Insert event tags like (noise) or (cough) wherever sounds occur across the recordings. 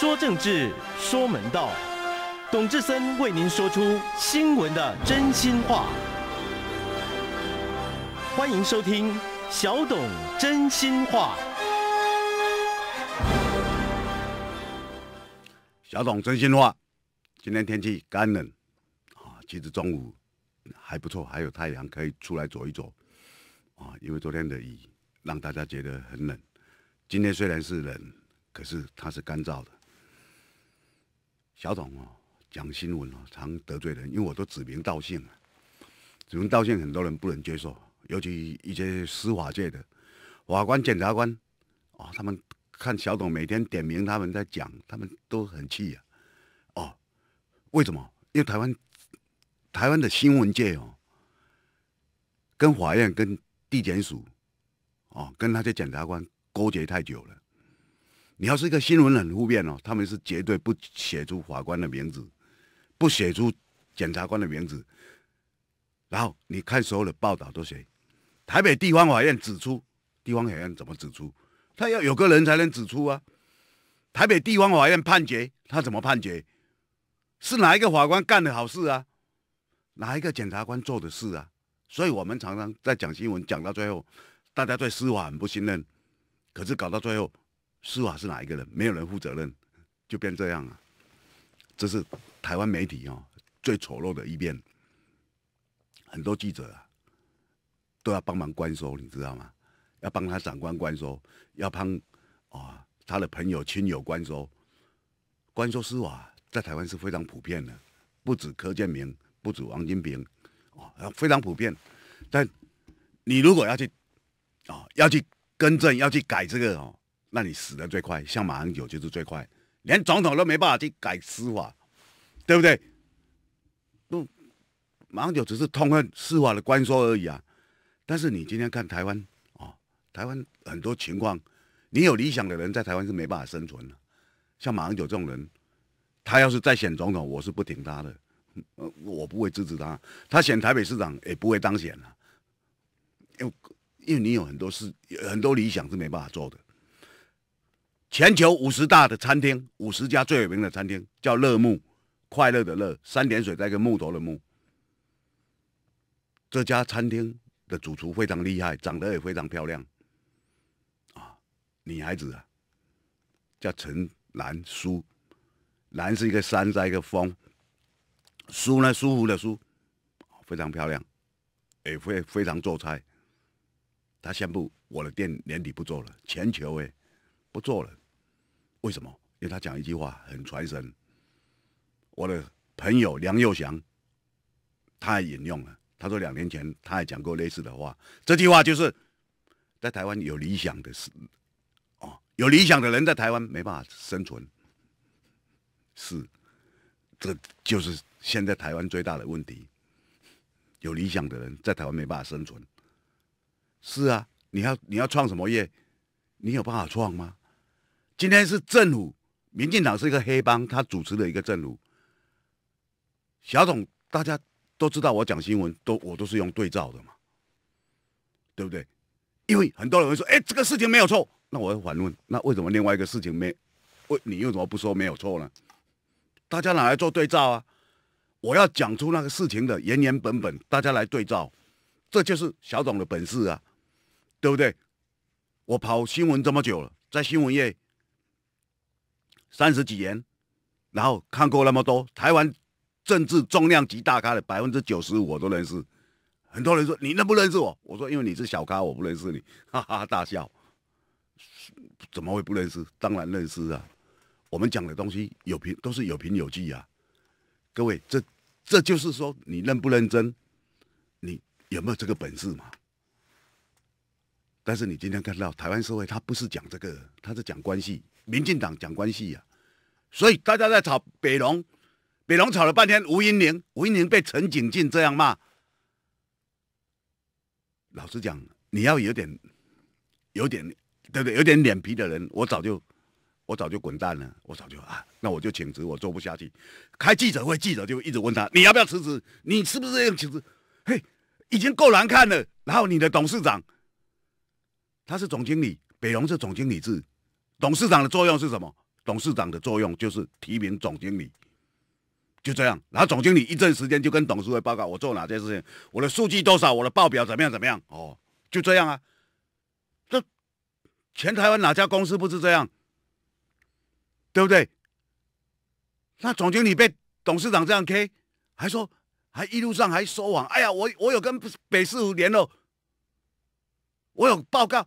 说政治，说门道，董志森为您说出新闻的真心话。欢迎收听小董真心话。小董真心话，今天天气干冷啊，其实中午还不错，还有太阳可以出来走一走啊。因为昨天的雨让大家觉得很冷，今天虽然是冷，可是它是干燥的。小董哦，讲新闻哦，常得罪人，因为我都指名道姓了，指名道姓很多人不能接受，尤其一些司法界的法官、检察官哦，他们看小董每天点名他们在讲，他们都很气啊。哦，为什么？因为台湾台湾的新闻界哦，跟法院、跟地检署哦，跟那些检察官勾结太久了。你要是一个新闻很普遍哦，他们是绝对不写出法官的名字，不写出检察官的名字。然后你看所有的报道都写，台北地方法院指出，地方法院怎么指出？他要有个人才能指出啊。台北地方法院判决他怎么判决？是哪一个法官干的好事啊？哪一个检察官做的事啊？所以我们常常在讲新闻，讲到最后，大家对司法很不信任。可是搞到最后。司法是哪一个人？没有人负责任，就变这样啊！这是台湾媒体哦最丑陋的一面。很多记者啊，都要帮忙关收，你知道吗？要帮他长官关收，要帮啊他的朋友亲友关收。关收司法在台湾是非常普遍的，不止柯建明，不止王金平哦，非常普遍。但你如果要去啊，要去更正，要去改这个哦。那你死的最快，像马英九就是最快，连总统都没办法去改司法，对不对？不，马英九只是痛恨司法的官说而已啊。但是你今天看台湾啊，台湾很多情况，你有理想的人在台湾是没办法生存的。像马英九这种人，他要是再选总统，我是不挺他的，呃，我不会支持他。他选台北市长，也不会当选了，因因为你有很多事，很多理想是没办法做的。全球五十大的餐厅，五十家最有名的餐厅叫“乐木”，快乐的乐，三点水带一个木头的木。这家餐厅的主厨非常厉害，长得也非常漂亮，啊，女孩子啊，叫陈兰舒，兰是一个山在一个峰，舒呢舒服的舒，非常漂亮，也会非常做菜。他宣布我的店年底不做了，全球诶不做了。为什么？因为他讲一句话很传神。我的朋友梁又祥，他也引用了。他说两年前他也讲过类似的话。这句话就是，在台湾有理想的是，哦，有理想的人在台湾没办法生存。是，这就是现在台湾最大的问题。有理想的人在台湾没办法生存。是啊，你要你要创什么业？你有办法创吗？今天是政府，民进党是一个黑帮，他主持的一个政府。小董，大家都知道，我讲新闻都我都是用对照的嘛，对不对？因为很多人会说：“哎，这个事情没有错。”那我要反问：那为什么另外一个事情没？为你又怎么不说没有错呢？大家哪来做对照啊？我要讲出那个事情的原原本本，大家来对照，这就是小董的本事啊，对不对？我跑新闻这么久了，在新闻业。三十几年，然后看过那么多台湾政治重量级大咖的百分之九十，五我都认识。很多人说你认不认识我？我说因为你是小咖，我不认识你。哈哈大笑，怎么会不认识？当然认识啊！我们讲的东西有凭，都是有凭有据啊。各位，这这就是说你认不认真，你有没有这个本事嘛？但是你今天看到台湾社会，他不是讲这个，他是讲关系。民进党讲关系呀，所以大家在吵北龙，北龙吵了半天，吴英玲，吴英玲被陈景进这样骂。老实讲，你要有点，有点，对不对？有点脸皮的人，我早就，我早就滚蛋了，我早就啊，那我就请辞，我做不下去。开记者会，记者就一直问他，你要不要辞职？你是不是要请辞？嘿，已经够难看了。然后你的董事长。他是总经理，北荣是总经理制，董事长的作用是什么？董事长的作用就是提名总经理，就这样。然后总经理一阵时间就跟董事会报告我做哪件事情，我的数据多少，我的报表怎么样怎么样？哦，就这样啊。这，全台湾哪家公司不是这样？对不对？那总经理被董事长这样 K，还说还一路上还说谎。哎呀，我我有跟北市府联络，我有报告。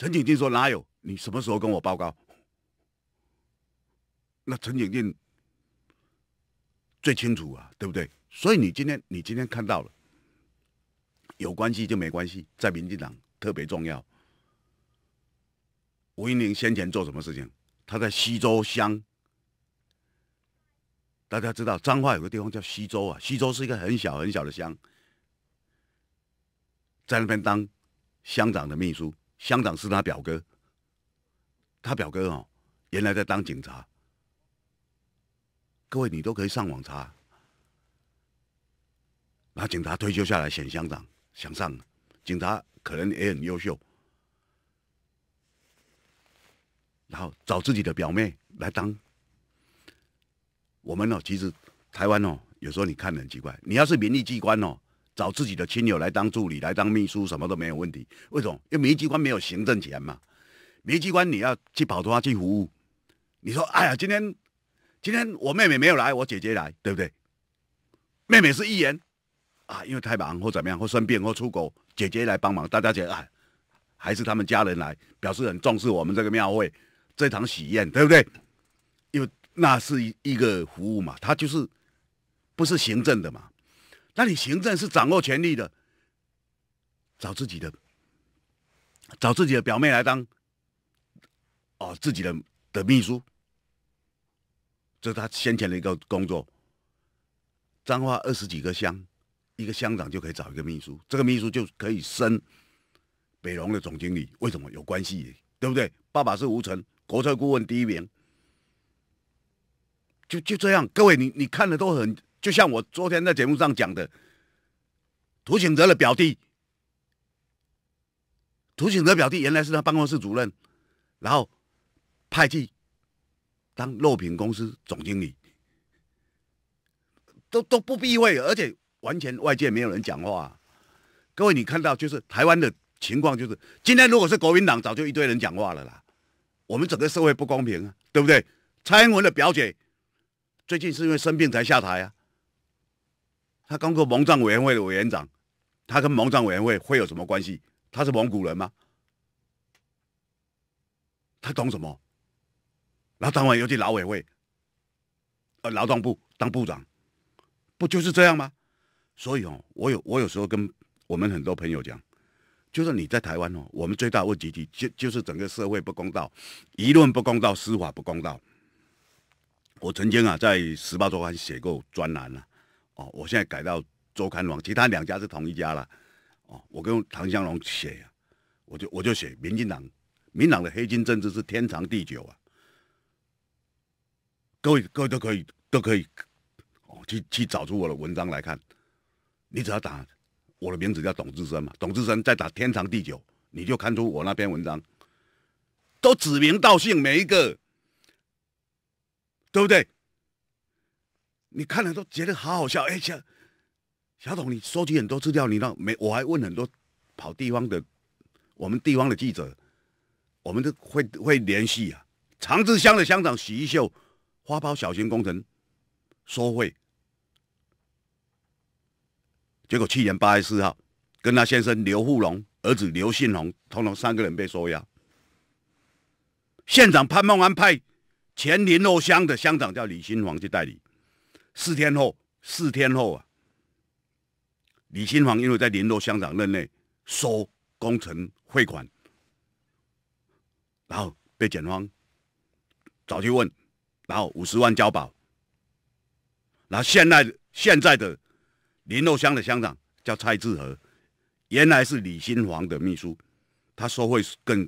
陈景进说：“哪有？你什么时候跟我报告？” (laughs) 那陈景进最清楚啊，对不对？所以你今天，你今天看到了，有关系就没关系，在民进党特别重要。吴英玲先前做什么事情？他在西周乡，大家知道彰化有个地方叫西周啊，西周是一个很小很小的乡，在那边当乡长的秘书。乡长是他表哥，他表哥哦，原来在当警察。各位，你都可以上网查。然后警察退休下来选乡长，想上，警察可能也很优秀。然后找自己的表妹来当。我们哦，其实台湾哦，有时候你看很奇怪，你要是民意机关哦。找自己的亲友来当助理、来当秘书，什么都没有问题。为什么？因为民机关没有行政权嘛。民机关你要去跑的他去服务。你说，哎呀，今天今天我妹妹没有来，我姐姐来，对不对？妹妹是议员啊，因为太忙或怎么样，或生病或出国，姐姐来帮忙。大家觉得，哎，还是他们家人来，表示很重视我们这个庙会这场喜宴，对不对？因为那是一个服务嘛，他就是不是行政的嘛。那你行政是掌握权力的，找自己的，找自己的表妹来当，哦，自己的的秘书，这是他先前的一个工作。彰化二十几个乡，一个乡长就可以找一个秘书，这个秘书就可以升北荣的总经理。为什么？有关系，对不对？爸爸是吴成国策顾问第一名，就就这样。各位，你你看的都很。就像我昨天在节目上讲的，涂景泽的表弟，涂景泽表弟原来是他办公室主任，然后派去当肉品公司总经理，都都不避讳，而且完全外界没有人讲话。各位，你看到就是台湾的情况，就是今天如果是国民党，早就一堆人讲话了啦。我们整个社会不公平啊，对不对？蔡英文的表姐最近是因为生病才下台啊。他刚做蒙藏委员会的委员长，他跟蒙藏委员会会有什么关系？他是蒙古人吗？他懂什么？然后当完又去劳委会，呃，劳动部当部长，不就是这样吗？所以哦，我有我有时候跟我们很多朋友讲，就是你在台湾哦，我们最大的问题就就是整个社会不公道，舆论不公道，司法不公道。我曾经啊在《十八周刊》写过专栏了。哦，我现在改到周刊网，其他两家是同一家了。哦，我跟唐香龙写，我就我就写，民进党、民党的黑金政治是天长地久啊！各位各位都可以都可以哦，去去找出我的文章来看。你只要打我的名字叫董志生嘛，董志生再打天长地久，你就看出我那篇文章都指名道姓每一个，对不对？你看了都觉得好好笑，哎，小小董，你收集很多资料，你让没？我还问很多跑地方的，我们地方的记者，我们都会会联系啊。长治乡的乡长许一秀，花苞小型工程收费，结果去年八月四号，跟他先生刘富龙、儿子刘信龙，通通三个人被收押。县长潘梦安派前林洛乡的乡长叫李新煌去代理。四天后，四天后啊，李新煌因为在林络乡长任内收工程汇款，然后被检方早就问，然后五十万交保，然后现在现在的林络乡的乡长叫蔡志和，原来是李新煌的秘书，他收贿更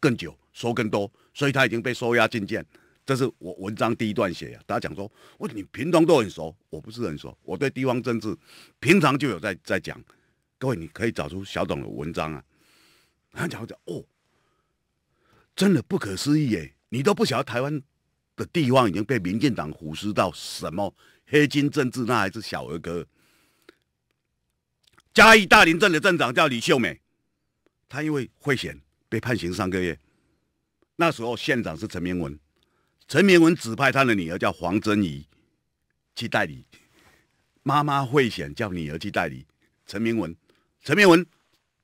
更久，收更多，所以他已经被收押进监。这是我文章第一段写呀，大家讲说，我你平常都很熟，我不是很熟，我对地方政治平常就有在在讲，各位你可以找出小董的文章啊，他讲讲哦，真的不可思议耶，你都不晓得台湾的地方已经被民进党腐蚀到什么黑金政治，那还是小儿科。嘉义大林镇的镇长叫李秀美，他因为贿选被判刑三个月，那时候县长是陈明文。陈明文指派他的女儿叫黄珍仪去代理，妈妈会选叫女儿去代理。陈明文，陈明文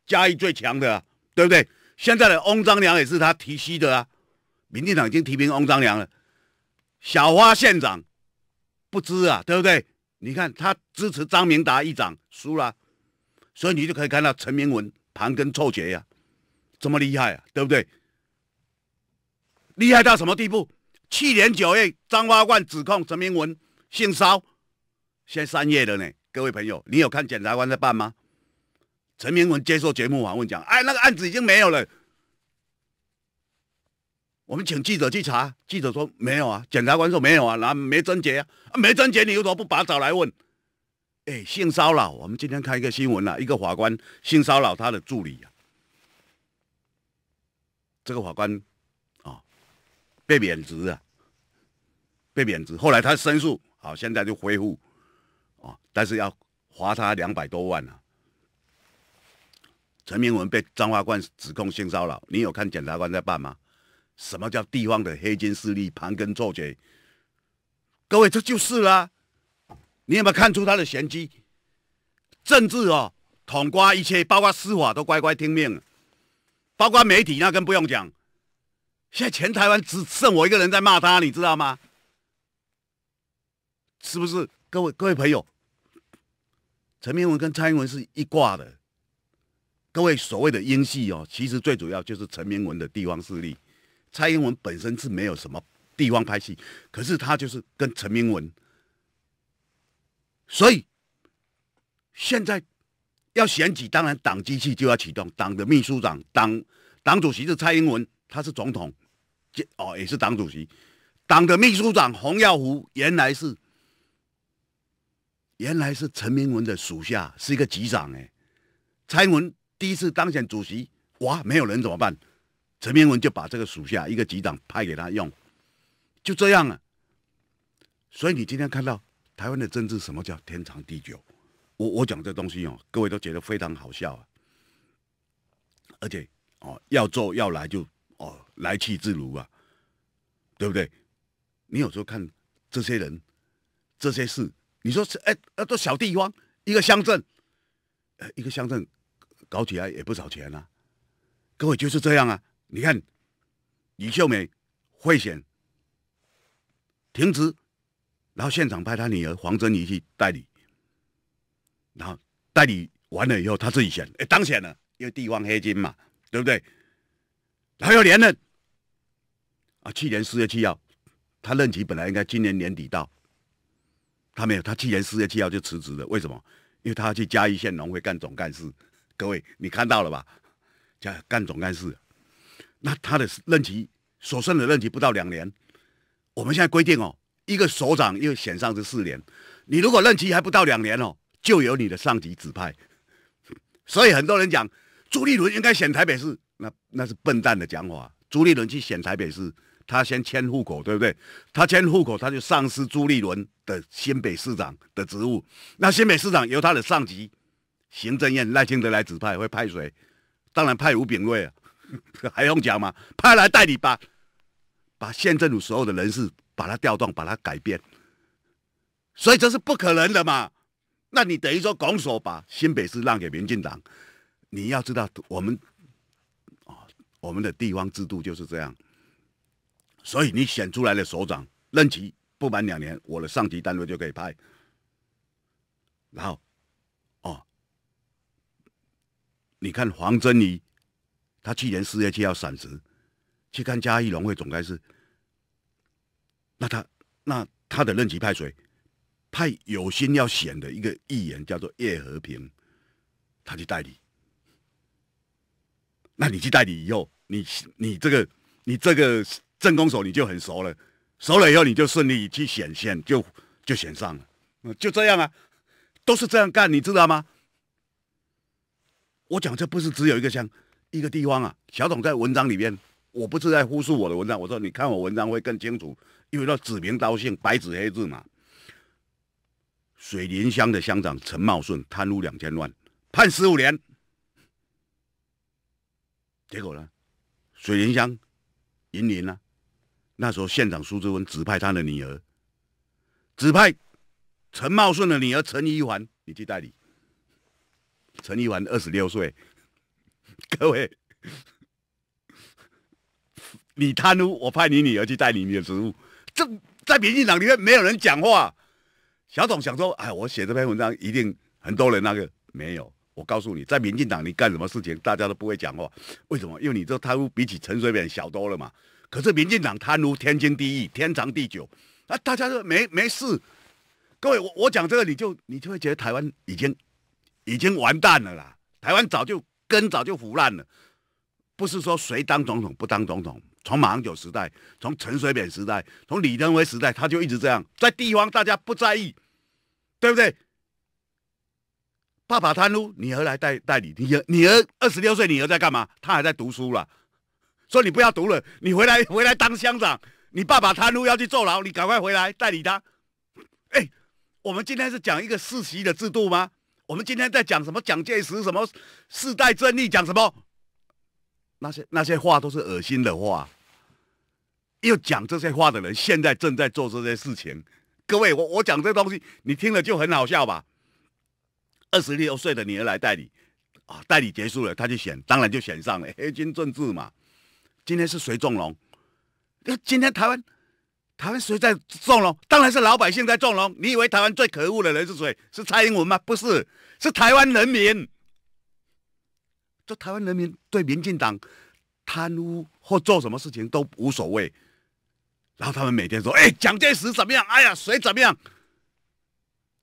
家意最强的，对不对？现在的翁章良也是他提息的啊。民进党已经提名翁章良了，小花县长不知啊，对不对？你看他支持张明达议长输了，所以你就可以看到陈明文盘根错节呀，这么厉害啊，对不对？厉害到什么地步？去年九月，张华冠指控陈明文性骚现先三月了呢。各位朋友，你有看检察官在办吗？陈明文接受节目访问，讲：“哎，那个案子已经没有了。”我们请记者去查，记者说没有啊。检察官说没有啊，那没贞结啊，没贞结，你为什么不把找来问？哎，性骚扰，我们今天看一个新闻啊，一个法官性骚扰他的助理啊，这个法官。被免职啊，被免职。后来他申诉，好，现在就恢复，哦，但是要罚他两百多万啊。陈明文被张华冠指控性骚扰，你有看检察官在办吗？什么叫地方的黑金势力盘根错节？各位，这就是啦。你有没有看出他的玄机？政治啊，统括一切，包括司法都乖乖听命，包括媒体那更不用讲。现在全台湾只剩我一个人在骂他，你知道吗？是不是各位各位朋友？陈明文跟蔡英文是一挂的。各位所谓的英系哦，其实最主要就是陈明文的地方势力。蔡英文本身是没有什么地方拍戏，可是他就是跟陈明文。所以现在要选举，当然党机器就要启动。党的秘书长、党党主席是蔡英文，他是总统。哦，也是党主席，党的秘书长洪耀湖原来是原来是陈明文的属下，是一个局长哎。蔡英文第一次当选主席，哇，没有人怎么办？陈明文就把这个属下一个局长派给他用，就这样啊。所以你今天看到台湾的政治，什么叫天长地久？我我讲这东西哦，各位都觉得非常好笑啊，而且哦，要做要来就。来去自如啊，对不对？你有时候看这些人、这些事，你说是哎，那都小地方，一个乡镇，呃，一个乡镇搞起来也不少钱啊。各位就是这样啊。你看，李秀梅贿选停职，然后现场派他女儿黄珍妮去代理，然后代理完了以后，他自己选，哎当选了，因为地方黑金嘛，对不对？还有连任。啊，去年四月七号，他任期本来应该今年年底到，他没有，他去年四月七号就辞职了。为什么？因为他要去嘉义县农会干总干事。各位，你看到了吧？干总干事，那他的任期所剩的任期不到两年。我们现在规定哦，一个所长又选上是四年，你如果任期还不到两年哦，就由你的上级指派。所以很多人讲朱立伦应该选台北市，那那是笨蛋的讲法。朱立伦去选台北市。他先迁户口，对不对？他迁户口，他就丧失朱立伦的新北市长的职务。那新北市长由他的上级行政院赖清德来指派，会派谁？当然派吴炳瑞啊，(laughs) 还用讲吗？派来代理吧，把县政府所有的人事把他调动，把他改变，所以这是不可能的嘛。那你等于说拱手把新北市让给民进党？你要知道，我们啊，我们的地方制度就是这样。所以你选出来的首长任期不满两年，我的上级单位就可以派。然后，哦，你看黄珍妮，他去年四月七号闪职，去看嘉义农会总干事。那他那他的任期派谁？派有心要选的一个议员，叫做叶和平，他去代理。那你去代理以后，你你这个你这个。正攻手你就很熟了，熟了以后你就顺利去选线，就就选上了，嗯，就这样啊，都是这样干，你知道吗？我讲这不是只有一个乡一个地方啊，小董在文章里边，我不是在忽视我的文章，我说你看我文章会更清楚，因为要指名道姓，白纸黑字嘛。水林乡的乡长陈茂顺贪污两千万，判十五年，结果呢，水林乡，银林呢？那时候，县长苏志文指派他的女儿，指派陈茂顺的女儿陈怡环，你去代理。陈怡环二十六岁，各位，你贪污，我派你女儿去代理你的职务。这在民进党里面没有人讲话。小董想说：“哎，我写这篇文章一定很多人那个没有。”我告诉你，在民进党，你干什么事情大家都不会讲话，为什么？因为你这贪污比起陈水扁小多了嘛。可是民进党贪污天经地义天长地久啊！大家说没没事。各位我我讲这个你就你就会觉得台湾已经已经完蛋了啦！台湾早就根早就腐烂了，不是说谁当总统不当总统，从马英九时代，从陈水扁时代，从李登辉时代，他就一直这样，在地方大家不在意，对不对？爸爸贪污，女儿来代代理，你儿你儿二十六岁，你儿在干嘛？他还在读书了。说你不要读了，你回来 (laughs) 回来当乡长。你爸爸贪污要去坐牢，你赶快回来代理他。哎，我们今天是讲一个世袭的制度吗？我们今天在讲什么？蒋介石什么世代正义，讲什么？那些那些话都是恶心的话。又讲这些话的人，现在正在做这些事情。各位，我我讲这东西，你听了就很好笑吧？二十六岁的女儿来代理啊，代理结束了，他就选，当然就选上了黑金政治嘛。今天是谁纵容？今天台湾，台湾谁在纵容？当然是老百姓在纵容。你以为台湾最可恶的人是谁？是蔡英文吗？不是，是台湾人民。这台湾人民对民进党贪污或做什么事情都无所谓，然后他们每天说：“哎，蒋介石怎么样？哎呀，谁怎么样？”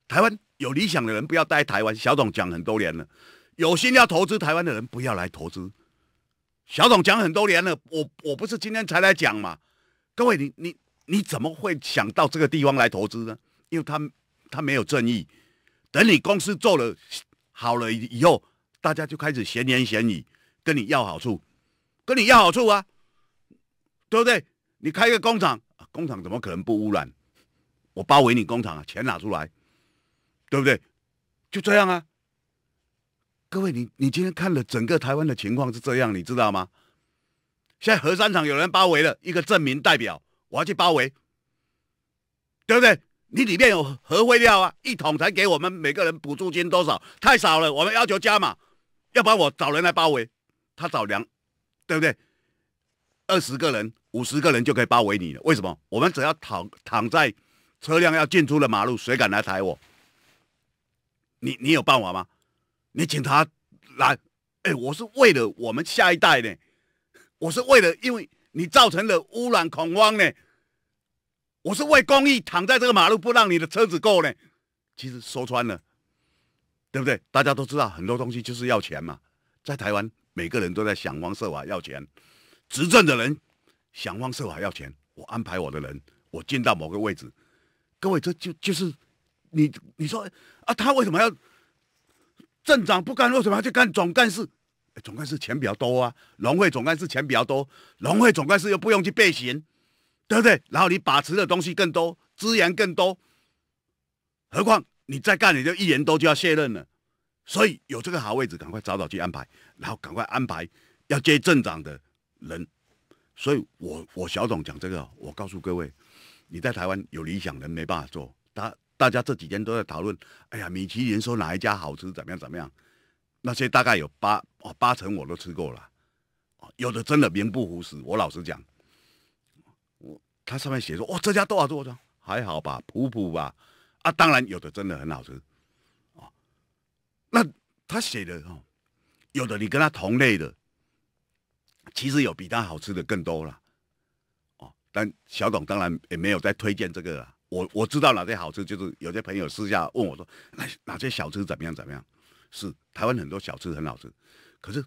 台湾有理想的人不要待台湾。小董讲很多年了，有心要投资台湾的人不要来投资。小董讲很多年了，我我不是今天才来讲嘛？各位，你你你怎么会想到这个地方来投资呢？因为他他没有正义，等你公司做了好了以后，大家就开始闲言闲语，跟你要好处，跟你要好处啊，对不对？你开一个工厂，工厂怎么可能不污染？我包围你工厂啊，钱拿出来，对不对？就这样啊。各位，你你今天看了整个台湾的情况是这样，你知道吗？现在核三厂有人包围了一个证明代表，我要去包围，对不对？你里面有核废料啊，一桶才给我们每个人补助金多少，太少了，我们要求加码，要不然我找人来包围他，找两，对不对？二十个人、五十个人就可以包围你了。为什么？我们只要躺躺在车辆要进出的马路，谁敢来抬我？你你有办法吗？你警察来，哎，我是为了我们下一代呢，我是为了，因为你造成了污染恐慌呢，我是为公益躺在这个马路不让你的车子过呢，其实说穿了，对不对？大家都知道，很多东西就是要钱嘛，在台湾，每个人都在想方设法要钱，执政的人想方设法要钱，我安排我的人，我进到某个位置，各位这就就是你你说啊，他为什么要？镇长不干为什么？去干总干事，总干事钱比较多啊，农会总干事钱比较多，农会总干事又不用去备行，对不对？然后你把持的东西更多，资源更多。何况你再干，你就一年多就要卸任了。所以有这个好位置，赶快早早去安排，然后赶快安排要接镇长的人。所以我我小董讲这个，我告诉各位，你在台湾有理想人没办法做他。大家这几天都在讨论，哎呀，米其林说哪一家好吃怎么样怎么样？那些大概有八哦八成我都吃过了，哦，有的真的名不副实。我老实讲，我他上面写说，哦，这家多少多少，还好吧，普普吧，啊，当然有的真的很好吃，哦，那他写的哦，有的你跟他同类的，其实有比他好吃的更多了，哦，但小董当然也没有在推荐这个啊。我我知道哪些好吃，就是有些朋友私下问我说：“哪哪些小吃怎么样怎么样？”是台湾很多小吃很好吃，可是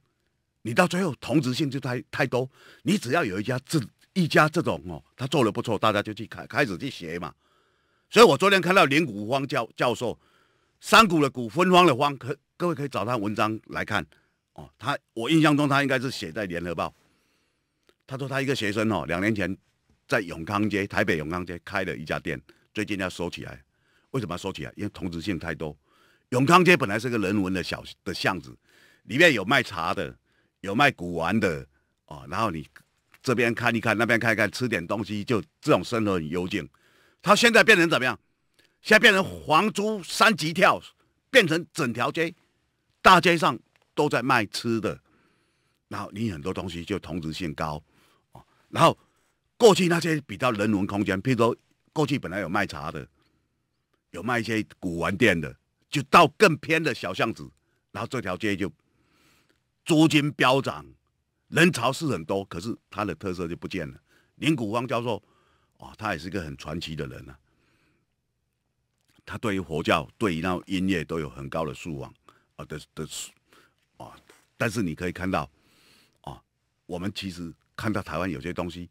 你到最后同质性就太太多，你只要有一家这一家这种哦，他做的不错，大家就去开开始去学嘛。所以我昨天看到连古荒教教授，山谷的谷，芬芳的芳，可各位可以找他文章来看哦。他我印象中他应该是写在联合报，他说他一个学生哦，两年前。在永康街，台北永康街开了一家店，最近要收起来。为什么要收起来？因为同质性太多。永康街本来是个人文的小的巷子，里面有卖茶的，有卖古玩的，哦，然后你这边看一看，那边看一看，吃点东西，就这种生活很幽静。它现在变成怎么样？现在变成房租三级跳，变成整条街，大街上都在卖吃的，然后你很多东西就同质性高，哦，然后。过去那些比较人文空间，譬如说，过去本来有卖茶的，有卖一些古玩店的，就到更偏的小巷子，然后这条街就租金飙涨，人潮是很多，可是它的特色就不见了。林谷方教授啊，他也是个很传奇的人啊，他对于佛教、对于那音乐都有很高的素养啊的的啊，但是你可以看到啊，我们其实看到台湾有些东西。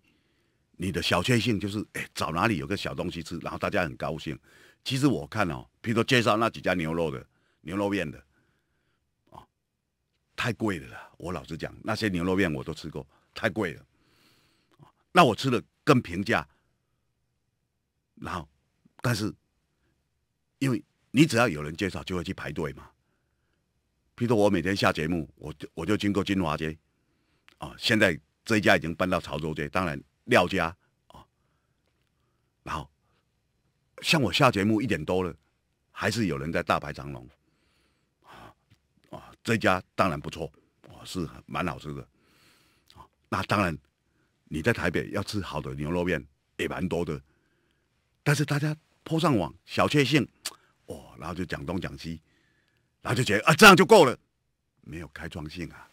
你的小确幸就是，哎，找哪里有个小东西吃，然后大家很高兴。其实我看哦，譬如说介绍那几家牛肉的牛肉面的，啊，太贵了。我老实讲，那些牛肉面我都吃过，太贵了。那我吃的更平价。然后，但是，因为你只要有人介绍，就会去排队嘛。譬如说，我每天下节目，我我就经过金华街，啊，现在这一家已经搬到潮州街，当然。廖家哦，然后像我下节目一点多了，还是有人在大排长龙啊这家当然不错，我是蛮好吃的啊。那当然，你在台北要吃好的牛肉面也蛮多的，但是大家扑上网小确幸哦，然后就讲东讲西，然后就觉得啊这样就够了，没有开创性啊。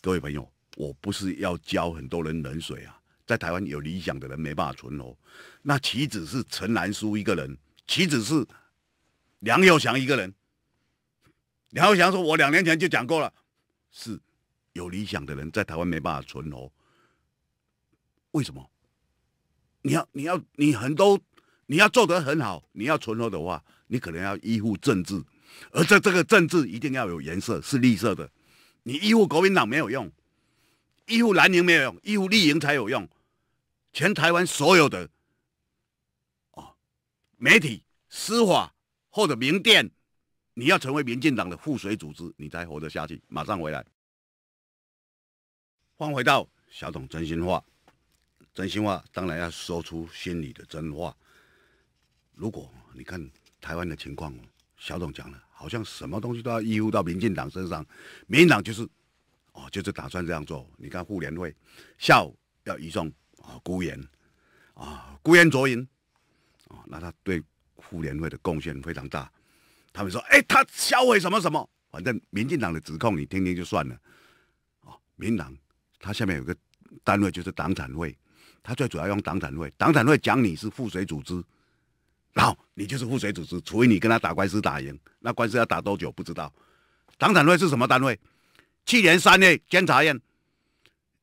各位朋友，我不是要浇很多人冷水啊。在台湾有理想的人没办法存活，那岂止是陈南淑一个人？岂止是梁有祥一个人？梁有祥说：“我两年前就讲过了，是有理想的人在台湾没办法存活。为什么？你要你要你很多，你要做得很好，你要存活的话，你可能要依附政治，而在这个政治一定要有颜色，是绿色的。你依附国民党没有用，依附蓝营没有用，依附绿营才有用。”全台湾所有的哦，媒体、司法或者民店，你要成为民进党的附水组织，你才活得下去。马上回来，换回到小董真心话。真心话当然要说出心里的真话。如果你看台湾的情况，小董讲了，好像什么东西都要依附到民进党身上，民进党就是哦，就是打算这样做。你看，妇联会下午要移送。啊，孤言啊，孤言卓银，啊，那他对妇联会的贡献非常大。他们说，哎，他销毁什么什么，反正民进党的指控你听听就算了。啊，民党他下面有个单位就是党产会，他最主要用党产会，党产会讲你是赋水组织，然后你就是赋水组织，除非你跟他打官司打赢，那官司要打多久不知道。党产会是什么单位？去年三月监察院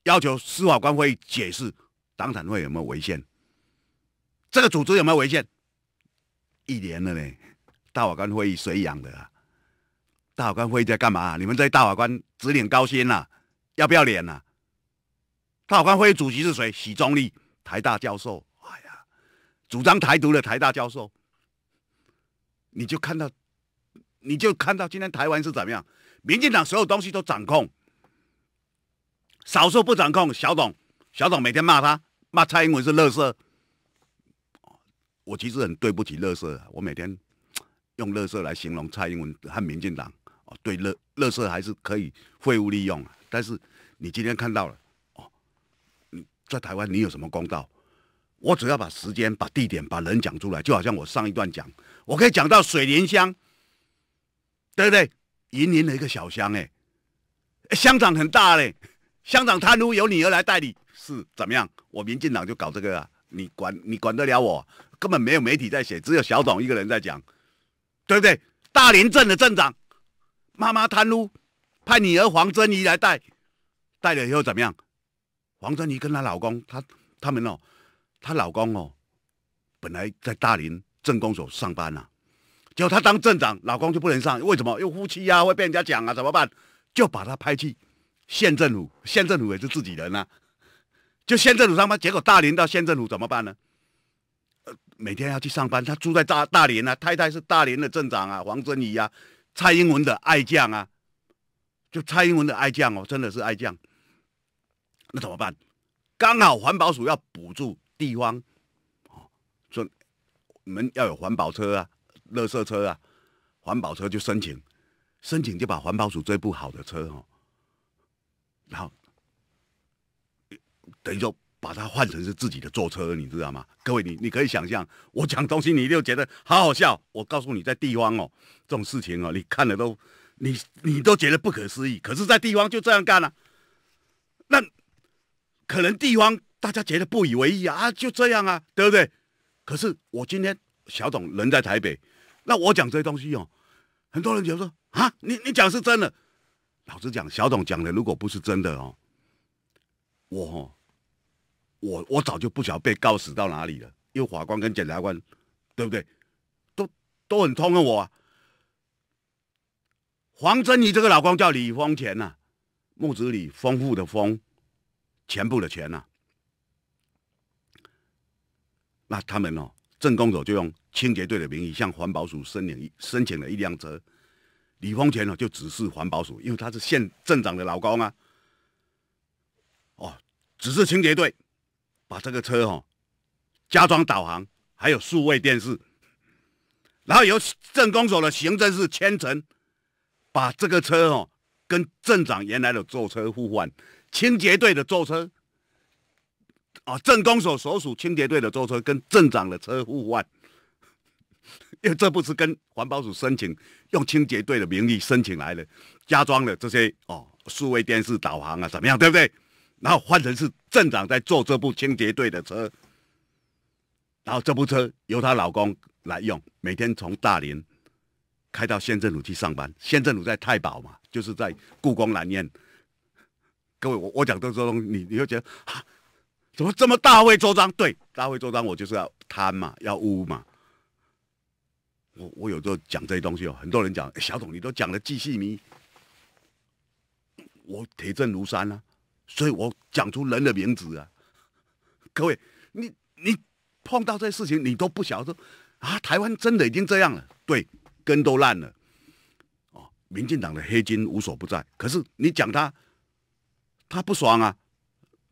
要求司法官会解释。党产会有没有违宪？这个组织有没有违宪？一年了呢，大法官会议谁养的啊？大法官会议在干嘛？你们这些大法官指领高薪呐，要不要脸呐？大法官会议主席是谁？许宗立，台大教授，哎呀，主张台独的台大教授，你就看到，你就看到今天台湾是怎么样？民进党所有东西都掌控，少数不掌控，小董，小董每天骂他。骂蔡英文是乐色，我其实很对不起乐色。我每天用乐色来形容蔡英文和民进党，哦，对，乐乐色还是可以废物利用啊。但是你今天看到了，哦，在台湾你有什么公道？我只要把时间、把地点、把人讲出来，就好像我上一段讲，我可以讲到水莲乡，对不对？云林的一个小乡，哎，乡长很大嘞。乡长贪污由女儿来代理是怎么样？我民进党就搞这个，你管你管得了我？根本没有媒体在写，只有小董一个人在讲，对不对？大林镇的镇长妈妈贪污，派女儿黄珍妮来带，带了以后怎么样？黄珍妮跟她老公，她他们哦，她老公哦，本来在大林镇公所上班啊，结果她当镇长，老公就不能上，为什么？又夫妻呀，会被人家讲啊，怎么办？就把他拍去。县政府，县政府也是自己人啊，就县政府上班，结果大连到县政府怎么办呢？每天要去上班，他住在大大连啊，太太是大连的镇长啊，黄镇仪啊，蔡英文的爱将啊，就蔡英文的爱将哦，真的是爱将。那怎么办？刚好环保署要补助地方，哦，说你们要有环保车啊，垃圾车啊，环保车就申请，申请就把环保署最不好的车哦。好，等于说把它换成是自己的坐车，你知道吗？各位，你你可以想象，我讲东西，你又觉得好好笑。我告诉你，在地方哦，这种事情哦，你看了都，你你都觉得不可思议。可是，在地方就这样干了，那可能地方大家觉得不以为意啊，就这样啊，对不对？可是我今天小董人在台北，那我讲这些东西哦，很多人就说啊，你你讲是真的。老实讲，小董讲的如果不是真的哦，我我我早就不晓得被告死到哪里了。因为法官跟检察官，对不对？都都很通恨我。黄珍妮这个老公叫李丰前呐，木子李，丰富的丰，全部的钱呐。那他们哦，正工所就用清洁队的名义向环保署申领申请了一辆车。李峰前呢，就只是环保署，因为他是县镇长的老公啊。哦，只是清洁队，把这个车哦加装导航，还有数位电视。然后由镇公所的行政室牵程，把这个车哦跟镇长原来的坐车互换，清洁队的坐车啊，镇公所所属清洁队的坐车跟镇长的车互换。因为这不是跟环保署申请，用清洁队的名义申请来的，加装了这些哦，数位电视、导航啊，怎么样，对不对？然后换成是镇长在坐这部清洁队的车，然后这部车由她老公来用，每天从大连开到县政府去上班。县政府在太保嘛，就是在故宫南院。各位，我我讲这东西，你你会觉得怎么这么大费周章？对，大费周章，我就是要贪嘛，要污嘛。我我有时候讲这些东西哦，很多人讲小董，你都讲了记细迷，我铁证如山啊，所以我讲出人的名字啊。各位，你你碰到这事情，你都不晓得啊，台湾真的已经这样了，对，根都烂了，哦，民进党的黑金无所不在，可是你讲他，他不爽啊，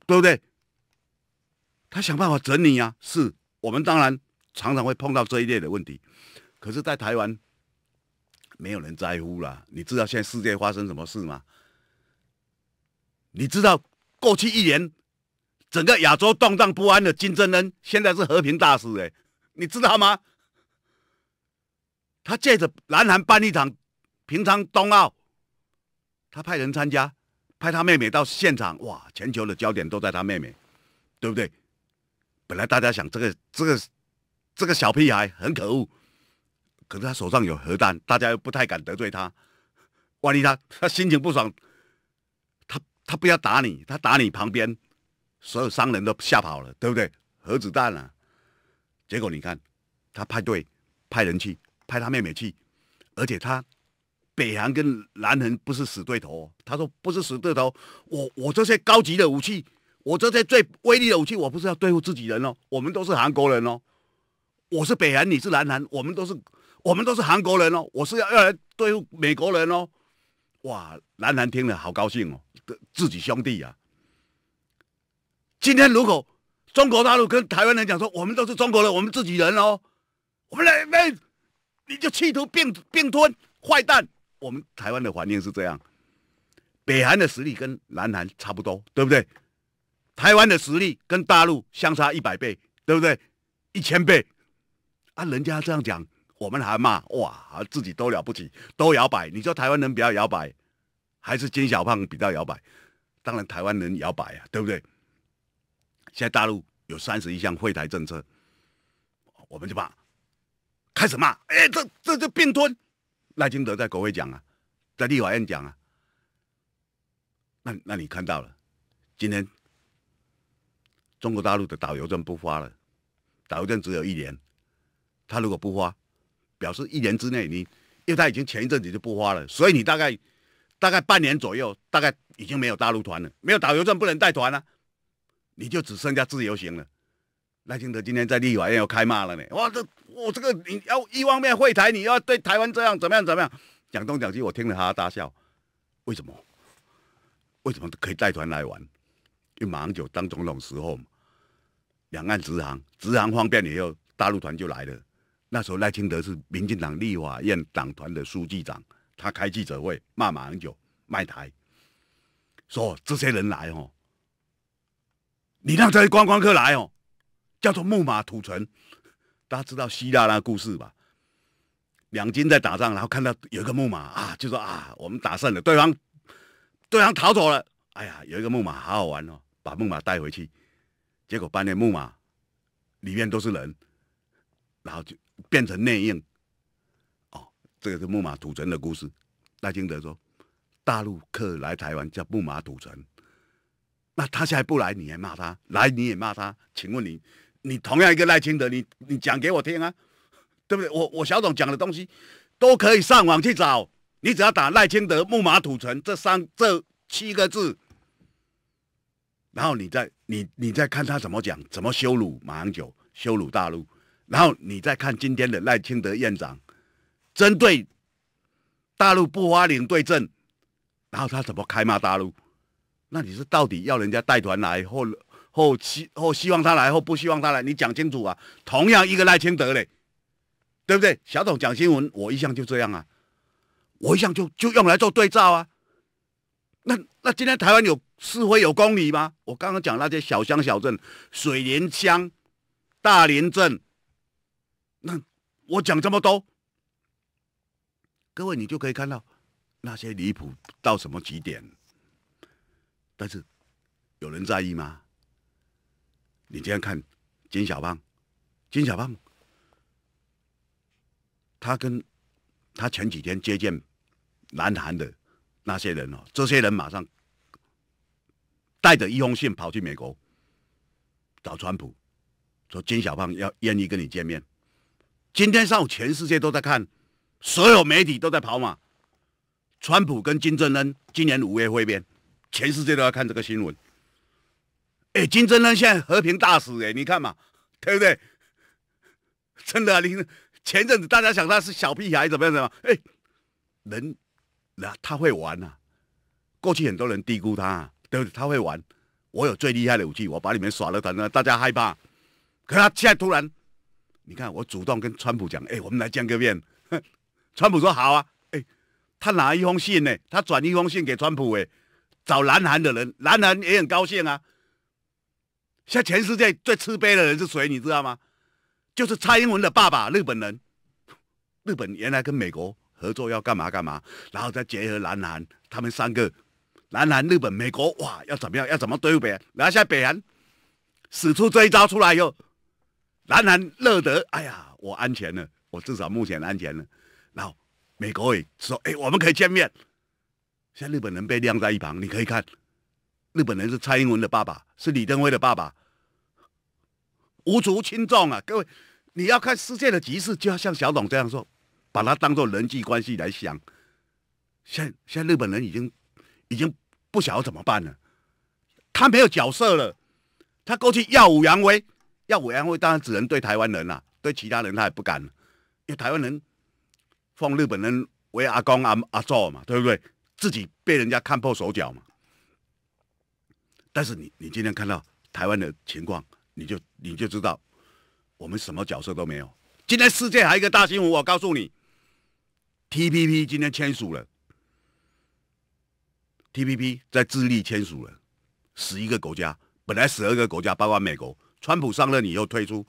对不对？他想办法整你啊，是，我们当然常常会碰到这一类的问题。可是，在台湾，没有人在乎了。你知道现在世界发生什么事吗？你知道过去一年，整个亚洲动荡不安的金正恩，现在是和平大使哎，你知道吗？他借着南韩办一场平昌冬奥，他派人参加，派他妹妹到现场，哇，全球的焦点都在他妹妹，对不对？本来大家想这个这个这个小屁孩很可恶。可是他手上有核弹，大家又不太敢得罪他。万一他他心情不爽，他他不要打你，他打你旁边，所有商人都吓跑了，对不对？核子弹啊！结果你看，他派队、派人去、派他妹妹去，而且他北韩跟南韩不是死对头。他说不是死对头，我我这些高级的武器，我这些最威力的武器，我不是要对付自己人哦，我们都是韩国人哦。我是北韩，你是南韩，我们都是。我们都是韩国人哦，我是要要来对付美国人哦，哇！南韩听了好高兴哦，自己兄弟呀。今天如果中国大陆跟台湾人讲说，我们都是中国人，我们自己人哦，我们来，那你就企图并并吞，坏蛋！我们台湾的反应是这样：北韩的实力跟南韩差不多，对不对？台湾的实力跟大陆相差一百倍，对不对？一千倍啊！人家这样讲。我们还骂哇，自己都了不起，都摇摆。你说台湾人比较摇摆，还是金小胖比较摇摆？当然台湾人摇摆啊，对不对？现在大陆有三十一项惠台政策，我们就骂，开始骂，哎，这这就并吞。赖清德在国会讲啊，在立法院讲啊，那那你看到了？今天中国大陆的导游证不发了，导游证只有一年，他如果不发。表示一年之内，你，因为他已经前一阵子就不花了，所以你大概大概半年左右，大概已经没有大陆团了，没有导游证不能带团了，你就只剩下自由行了。赖清德今天在立法院又开骂了呢，哇，这我这个你要一方面会台，你要对台湾这样怎么样怎么样讲东讲西，我听了哈哈大笑。为什么？为什么可以带团来玩？因为马上就当总统时候嘛，两岸直航，直航方便以后，大陆团就来了。那时候赖清德是民进党立法院党团的书记长，他开记者会骂马英九卖台，说这些人来哦，你让这些观光客来哦，叫做木马屠城。大家知道希腊那故事吧？两军在打仗，然后看到有一个木马啊，就说啊，我们打胜了，对方对方逃走了。哎呀，有一个木马，好好玩哦，把木马带回去，结果发那木马里面都是人，然后就。变成内应哦，这个是木马土城的故事。赖清德说大陆客来台湾叫木马土城，那他现在不来，你还骂他？来你也骂他？请问你，你同样一个赖清德，你你讲给我听啊，对不对？我我小董讲的东西都可以上网去找，你只要打赖清德、木马土城这三这七个字，然后你再你你再看他怎么讲，怎么羞辱马英九，羞辱大陆。然后你再看今天的赖清德院长，针对大陆不花领对阵，然后他怎么开骂大陆？那你是到底要人家带团来，或或希或希望他来，或不希望他来？你讲清楚啊！同样一个赖清德嘞，对不对？小董讲新闻，我一向就这样啊，我一向就就用来做对照啊。那那今天台湾有四非有公理吗？我刚刚讲那些小乡小镇，水莲乡、大林镇。那我讲这么多，各位你就可以看到那些离谱到什么极点，但是有人在意吗？你这样看金小胖，金小胖，他跟他前几天接见南韩的那些人哦，这些人马上带着一封信跑去美国找川普，说金小胖要愿意跟你见面。今天上午，全世界都在看，所有媒体都在跑马。川普跟金正恩今年五月会面，全世界都要看这个新闻。哎，金正恩现在和平大使，哎，你看嘛，对不对？真的，你前阵子大家想他是小屁孩怎么样怎么？哎，人，那他会玩啊。过去很多人低估他，对不对？他会玩，我有最厉害的武器，我把你们耍了，等正大家害怕。可他现在突然。你看，我主动跟川普讲，哎，我们来见个面。(laughs) 川普说好啊，哎，他拿一封信呢，他转一封信给川普诶，找南韩的人，南韩也很高兴啊。现在全世界最自卑的人是谁，你知道吗？就是蔡英文的爸爸，日本人。日本原来跟美国合作要干嘛干嘛，然后再结合南韩，他们三个，南韩、日本、美国，哇，要怎么样，要怎么对付北韩？然后现在北韩使出这一招出来以后。然然乐得，哎呀，我安全了，我至少目前安全了。然后美国也说，哎，我们可以见面。现在日本人被晾在一旁，你可以看，日本人是蔡英文的爸爸，是李登辉的爸爸，无足轻重啊！各位，你要看世界的局势，就要像小董这样说，把它当做人际关系来想。现现在日本人已经已经不晓得怎么办了，他没有角色了，他过去耀武扬威。要委安会，当然只能对台湾人啦，对其他人他也不敢。因为台湾人放日本人为阿公阿阿祖嘛，对不对？自己被人家看破手脚嘛。但是你你今天看到台湾的情况，你就你就知道我们什么角色都没有。今天世界还有一个大新闻，我告诉你，T P P 今天签署了，T P P 在智利签署了十一个国家，本来十二个国家，包括美国。川普上任，你又退出。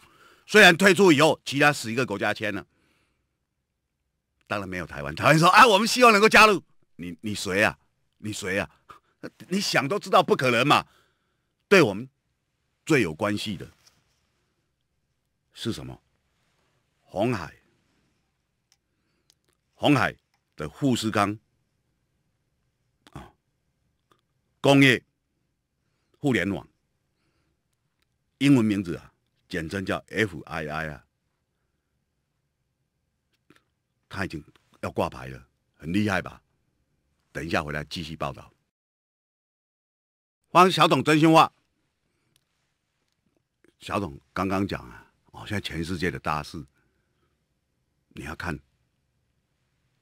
虽然退出以后，其他十一个国家签了，当然没有台湾。台湾说：“啊，我们希望能够加入。”你你谁啊？你谁啊？(laughs) 你想都知道不可能嘛。对我们最有关系的是什么？红海，红海的富士康啊，工业、互联网。英文名字啊，简称叫 FII 啊，他已经要挂牌了，很厉害吧？等一下回来继续报道。欢迎小董真心话。小董刚刚讲啊，哦，现在全世界的大事，你要看。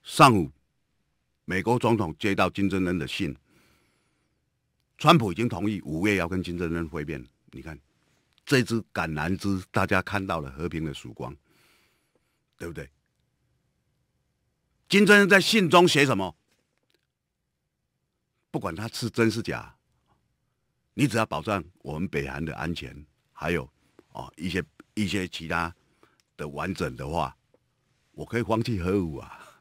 上午，美国总统接到金正恩的信，川普已经同意五月要跟金正恩会面，你看。这支橄榄枝，大家看到了和平的曙光，对不对？金正恩在信中写什么？不管他是真是假，你只要保障我们北韩的安全，还有哦一些一些其他的完整的话，我可以放弃核武啊。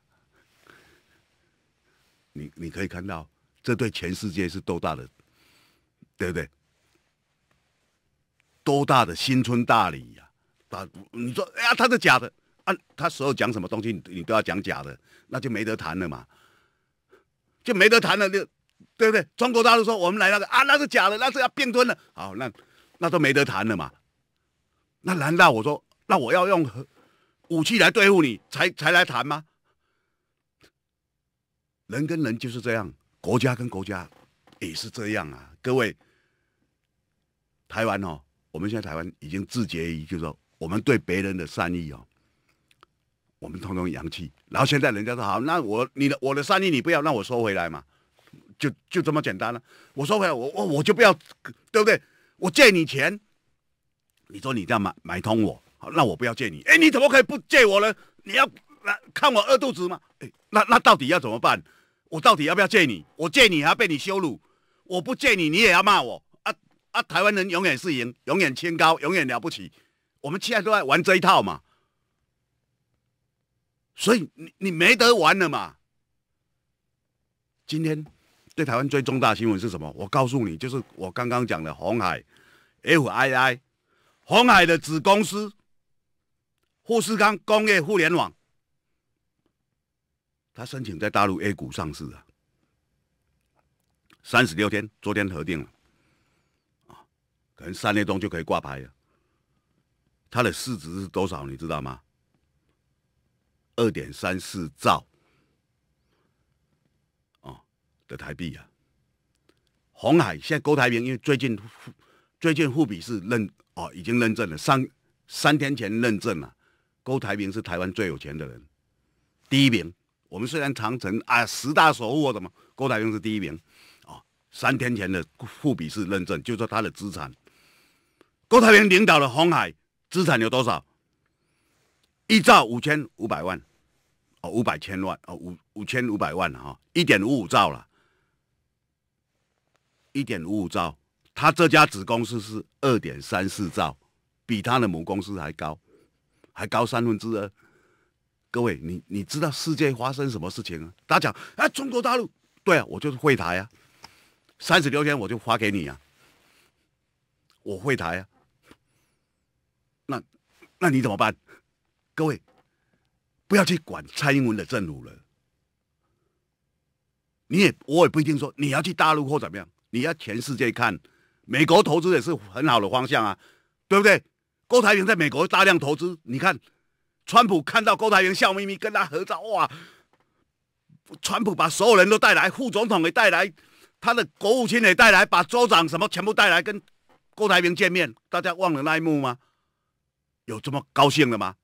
你你可以看到，这对全世界是多大的，对不对？多大的新春大礼呀！啊，你说，哎呀，他是假的啊！他所有讲什么东西，你你都要讲假的，那就没得谈了嘛，就没得谈了就，对不对？中国大陆说我们来那个啊，那是假的，那是要变蹲的，好，那那都没得谈了嘛。那难道我说，那我要用武器来对付你才才来谈吗？人跟人就是这样，国家跟国家也是这样啊，各位，台湾哦。我们现在台湾已经自觉于，就说我们对别人的善意哦，我们通通扬弃。然后现在人家说好，那我你的我的善意你不要，那我收回来嘛，就就这么简单了。我收回来，我我我就不要，对不对？我借你钱，你说你这样买买通我，那我不要借你。哎，你怎么可以不借我呢？你要来看我饿肚子吗？哎，那那到底要怎么办？我到底要不要借你？我借你还要被你羞辱，我不借你你也要骂我。啊！台湾人永远是赢，永远清高，永远了不起。我们现在都在玩这一套嘛，所以你你没得玩了嘛。今天对台湾最重大新闻是什么？我告诉你，就是我刚刚讲的红海，FII，红海的子公司富士康工业互联网，他申请在大陆 A 股上市啊，三十六天，昨天核定了。可能三月中就可以挂牌了。它的市值是多少？你知道吗？二点三四兆哦的台币啊。红海现在郭台铭因为最近最近富比是认哦已经认证了，三三天前认证了，郭台铭是台湾最有钱的人，第一名。我们虽然长城啊十大首富怎么？郭台铭是第一名哦，三天前的富比是认证，就说他的资产。郭台铭领导的鸿海资产有多少？一兆五千五百万，哦，五百千万，哦，五五千五百万，哈，一点五五兆了，一点五五兆。他这家子公司是二点三四兆，比他的母公司还高，还高三分之二。各位，你你知道世界发生什么事情啊？家讲，哎，中国大陆，对啊，我就是会台啊，三十六天我就发给你啊，我会台啊。那，那你怎么办？各位，不要去管蔡英文的政府了。你也我也不一定说你要去大陆或怎么样，你要全世界看，美国投资也是很好的方向啊，对不对？郭台铭在美国大量投资，你看，川普看到郭台铭笑眯眯跟他合照，哇！川普把所有人都带来，副总统也带来，他的国务卿也带来，把州长什么全部带来跟郭台铭见面，大家忘了那一幕吗？有这么高兴了吗？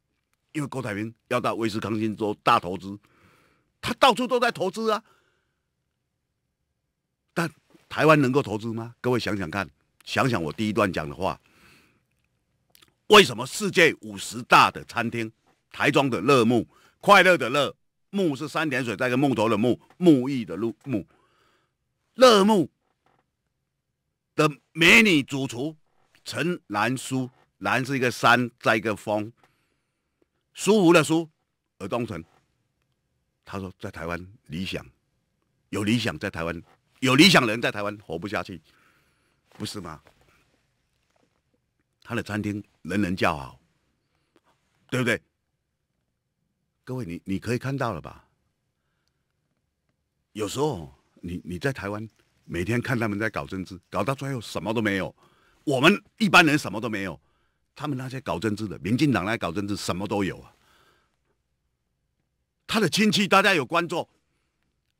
因为郭台铭要到威斯康星州大投资，他到处都在投资啊。但台湾能够投资吗？各位想想看，想想我第一段讲的话，为什么世界五十大的餐厅台中的乐木快乐的乐木是三点水带个木头的木木艺的木木乐木的美女主厨陈兰淑。南是一个山，在一个峰，舒服的舒，而东城，他说在台湾理想，有理想在台湾有理想人在台湾活不下去，不是吗？他的餐厅人人叫好，对不对？各位，你你可以看到了吧？有时候你你在台湾每天看他们在搞政治，搞到最后什么都没有，我们一般人什么都没有。他们那些搞政治的，民进党来搞政治，什么都有啊。他的亲戚大家有关注，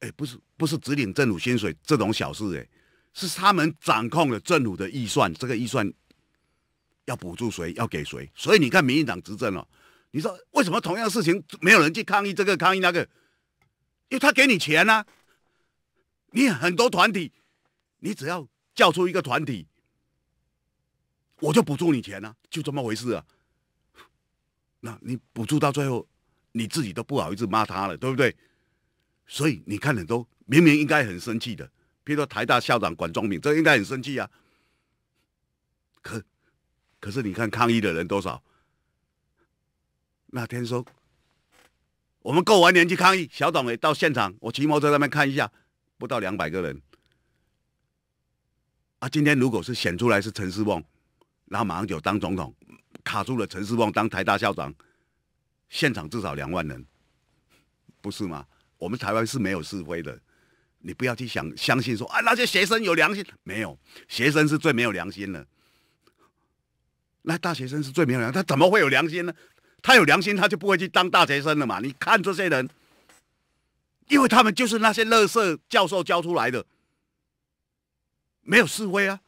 哎，不是不是只领政府薪水这种小事，哎，是他们掌控了政府的预算，这个预算要补助谁，要给谁。所以你看，民进党执政了，你说为什么同样事情没有人去抗议这个抗议那个？因为他给你钱呢，你很多团体，你只要叫出一个团体。我就补助你钱啊，就这么回事啊。那你补助到最后，你自己都不好意思骂他了，对不对？所以你看很多明明应该很生气的，比如说台大校长管中敏，这应该很生气啊。可可是你看抗议的人多少？那天说我们够完年纪抗议，小董也到现场，我骑摩托车那边看一下，不到两百个人。啊，今天如果是选出来是陈世旺，然后马上就当总统，卡住了陈世旺当台大校长，现场至少两万人，不是吗？我们台湾是没有示威的，你不要去想相信说啊那些学生有良心没有？学生是最没有良心的，那大学生是最没有良，他怎么会有良心呢？他有良心他就不会去当大学生了嘛？你看这些人，因为他们就是那些乐色教授教出来的，没有示威啊。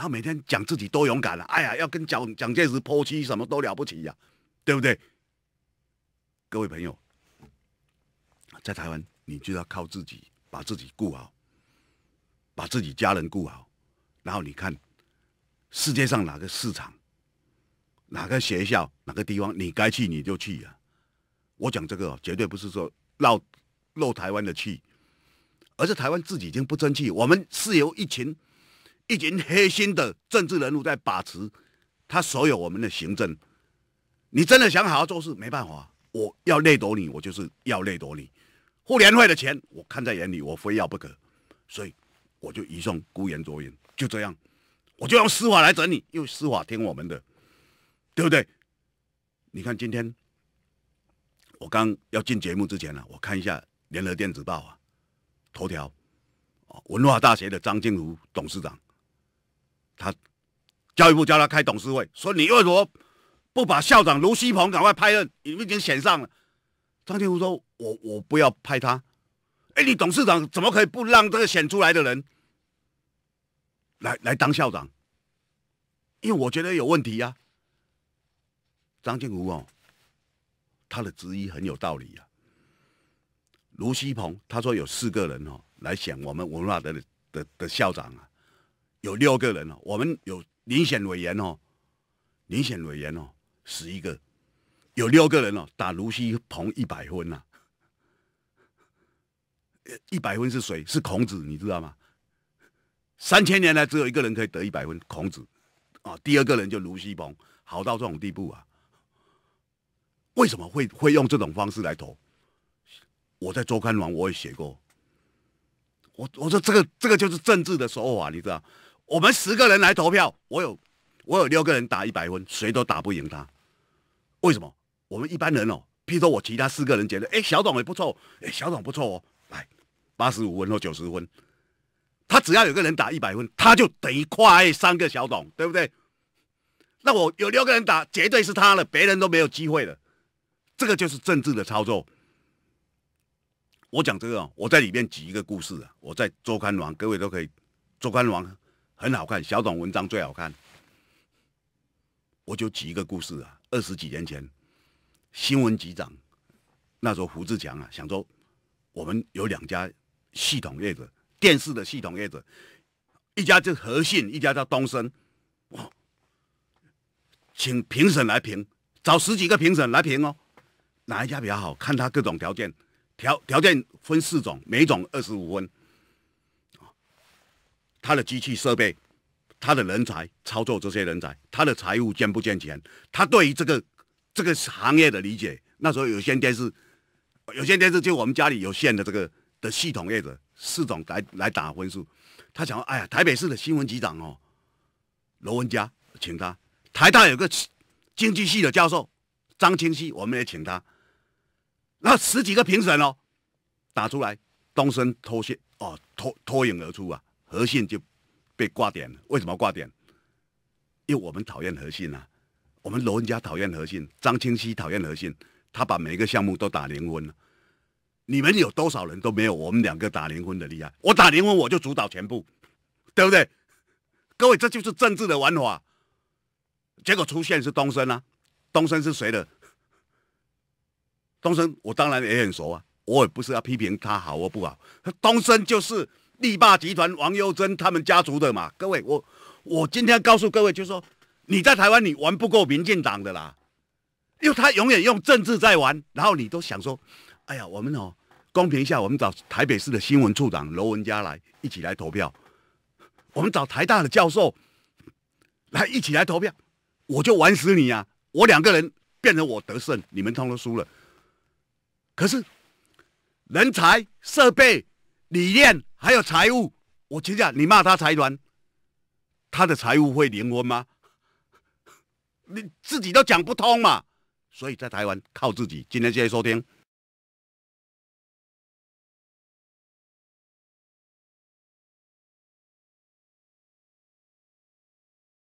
他每天讲自己多勇敢了，哎呀，要跟蒋蒋介石剖析什么都了不起呀，对不对？各位朋友，在台湾，你就要靠自己，把自己顾好，把自己家人顾好，然后你看世界上哪个市场，哪个学校，哪个地方，你该去你就去呀。我讲这个绝对不是说闹漏台湾的气，而是台湾自己已经不争气，我们是由一群。一群黑心的政治人物在把持他所有我们的行政，你真的想好好做事，没办法，我要掠夺你，我就是要掠夺你。互联会的钱我看在眼里，我非要不可，所以我就移送孤言卓言，就这样，我就用司法来整你，用司法听我们的，对不对？你看今天我刚要进节目之前呢，我看一下联合电子报啊，头条文化大学的张静福董事长。他教育部叫他开董事会，说你为什么不把校长卢锡鹏赶快拍任？你们已经选上了。张建福说：“我我不要拍他。哎，你董事长怎么可以不让这个选出来的人来来当校长？因为我觉得有问题呀。”张建福哦，他的质疑很有道理呀。卢锡鹏他说有四个人哦来选我们文化的的的校长啊。有六个人哦，我们有遴选委员哦，遴选委员哦，十一个，有六个人哦，打卢西鹏一百分呐，一百分是谁？是孔子，你知道吗？三千年来只有一个人可以得一百分，孔子啊，第二个人就卢西鹏，好到这种地步啊！为什么会会用这种方式来投？我在周刊网我也写过，我我说这个这个就是政治的手法，你知道？我们十个人来投票，我有我有六个人打一百分，谁都打不赢他。为什么？我们一般人哦，譬如说我其他四个人觉得，哎，小董也不错，哎，小董不错哦，来八十五分或九十分。他只要有个人打一百分，他就等于快三个小董，对不对？那我有六个人打，绝对是他了，别人都没有机会了。这个就是政治的操作。我讲这个哦，我在里面举一个故事啊，我在周刊王，各位都可以周刊王。很好看，小短文章最好看。我就举一个故事啊，二十几年前，新闻局长那时候，胡志强啊，想说我们有两家系统业者，电视的系统业者，一家叫和信，一家叫东升，哇，请评审来评，找十几个评审来评哦，哪一家比较好？看他各种条件，条条件分四种，每种二十五分。他的机器设备，他的人才操作这些人才，他的财务见不见钱？他对于这个这个行业的理解，那时候有线电视，有线电视就我们家里有线的这个的系统业者四种来来打分数。他想，哎呀，台北市的新闻局长哦，罗文佳，请他，台大有个经济系的教授张清熙，我们也请他，那十几个评审哦，打出来东升脱线哦，脱脱颖而出啊。何信就被挂点了，为什么挂点？因为我们讨厌何信啊，我们罗文家讨厌何信，张清溪讨厌何信，他把每一个项目都打零分了。你们有多少人都没有我们两个打零分的厉害，我打零分我就主导全部，对不对？各位，这就是政治的玩法。结果出现是东升啊，东升是谁的？东升我当然也很熟啊，我也不是要批评他好或不好，东升就是。力霸集团王优贞他们家族的嘛，各位，我我今天告诉各位，就是说你在台湾你玩不过民进党的啦，因为他永远用政治在玩，然后你都想说，哎呀，我们哦公平一下，我们找台北市的新闻处长罗文佳来一起来投票，我们找台大的教授来一起来投票，我就玩死你呀！我两个人变成我得胜，你们通通输了。可是人才、设备、理念。还有财务，我请讲，你骂他财团，他的财务会灵魂吗？(laughs) 你自己都讲不通嘛，所以在台湾靠自己。今天谢谢收听。